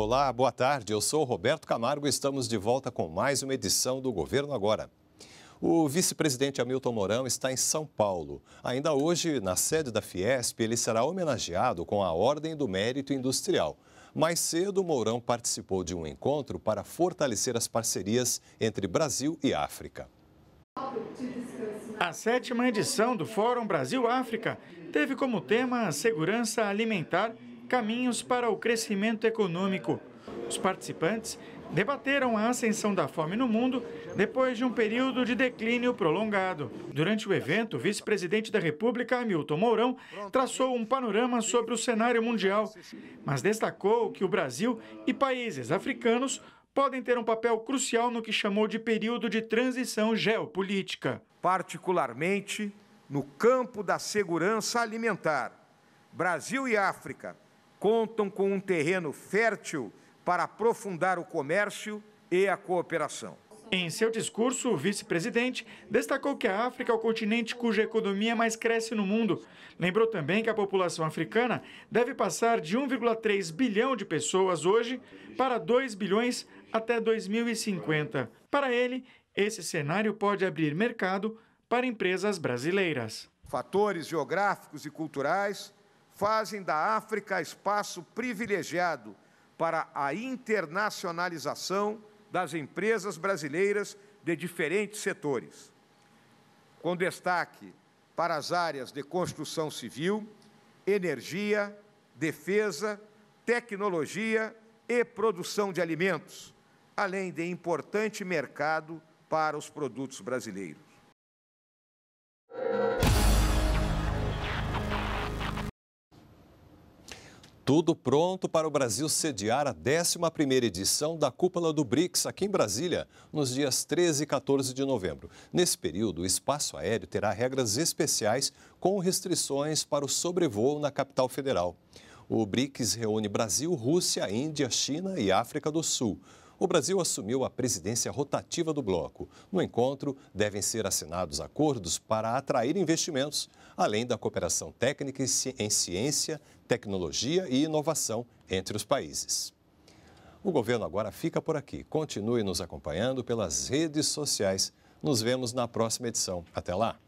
Olá, boa tarde. Eu sou Roberto Camargo e estamos de volta com mais uma edição do Governo Agora. O vice-presidente Hamilton Mourão está em São Paulo. Ainda hoje, na sede da Fiesp, ele será homenageado com a Ordem do Mérito Industrial. Mais cedo, Mourão participou de um encontro para fortalecer as parcerias entre Brasil e África. A sétima edição do Fórum Brasil-África teve como tema a segurança alimentar Caminhos para o Crescimento Econômico. Os participantes debateram a ascensão da fome no mundo depois de um período de declínio prolongado. Durante o evento, o vice-presidente da República, Hamilton Mourão, traçou um panorama sobre o cenário mundial, mas destacou que o Brasil e países africanos podem ter um papel crucial no que chamou de período de transição geopolítica. Particularmente no campo da segurança alimentar, Brasil e África contam com um terreno fértil para aprofundar o comércio e a cooperação. Em seu discurso, o vice-presidente destacou que a África é o continente cuja economia mais cresce no mundo. Lembrou também que a população africana deve passar de 1,3 bilhão de pessoas hoje para 2 bilhões até 2050. Para ele, esse cenário pode abrir mercado para empresas brasileiras. Fatores geográficos e culturais fazem da África espaço privilegiado para a internacionalização das empresas brasileiras de diferentes setores, com destaque para as áreas de construção civil, energia, defesa, tecnologia e produção de alimentos, além de importante mercado para os produtos brasileiros. Tudo pronto para o Brasil sediar a 11ª edição da Cúpula do BRICS aqui em Brasília, nos dias 13 e 14 de novembro. Nesse período, o espaço aéreo terá regras especiais com restrições para o sobrevoo na capital federal. O BRICS reúne Brasil, Rússia, Índia, China e África do Sul o Brasil assumiu a presidência rotativa do bloco. No encontro, devem ser assinados acordos para atrair investimentos, além da cooperação técnica em ciência, tecnologia e inovação entre os países. O governo agora fica por aqui. Continue nos acompanhando pelas redes sociais. Nos vemos na próxima edição. Até lá!